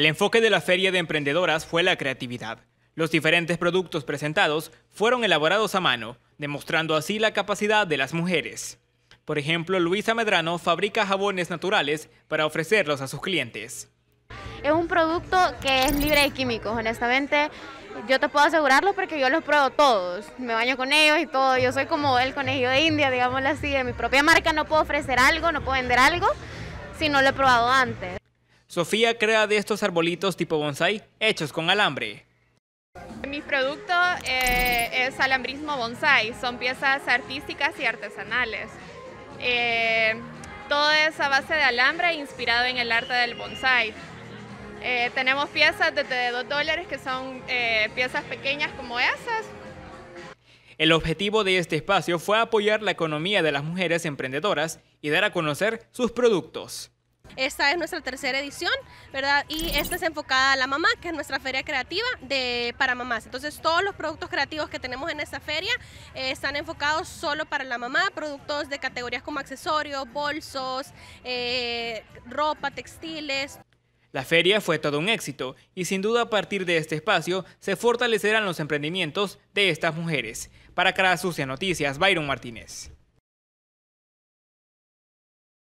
El enfoque de la Feria de Emprendedoras fue la creatividad. Los diferentes productos presentados fueron elaborados a mano, demostrando así la capacidad de las mujeres. Por ejemplo, Luisa Medrano fabrica jabones naturales para ofrecerlos a sus clientes. Es un producto que es libre de químicos, honestamente. Yo te puedo asegurarlo porque yo los pruebo todos. Me baño con ellos y todo. Yo soy como el conejo de India, digámoslo así. De mi propia marca no puedo ofrecer algo, no puedo vender algo si no lo he probado antes. Sofía crea de estos arbolitos tipo bonsai hechos con alambre. Mi producto eh, es alambrismo bonsai, son piezas artísticas y artesanales. Eh, todo es a base de alambre inspirado en el arte del bonsai. Eh, tenemos piezas de 2 dólares que son eh, piezas pequeñas como esas. El objetivo de este espacio fue apoyar la economía de las mujeres emprendedoras y dar a conocer sus productos. Esta es nuestra tercera edición, ¿verdad? Y esta es enfocada a la mamá, que es nuestra feria creativa de, para mamás. Entonces, todos los productos creativos que tenemos en esta feria eh, están enfocados solo para la mamá, productos de categorías como accesorios, bolsos, eh, ropa, textiles. La feria fue todo un éxito y sin duda a partir de este espacio se fortalecerán los emprendimientos de estas mujeres. Para Cara Sucia Noticias, Byron Martínez.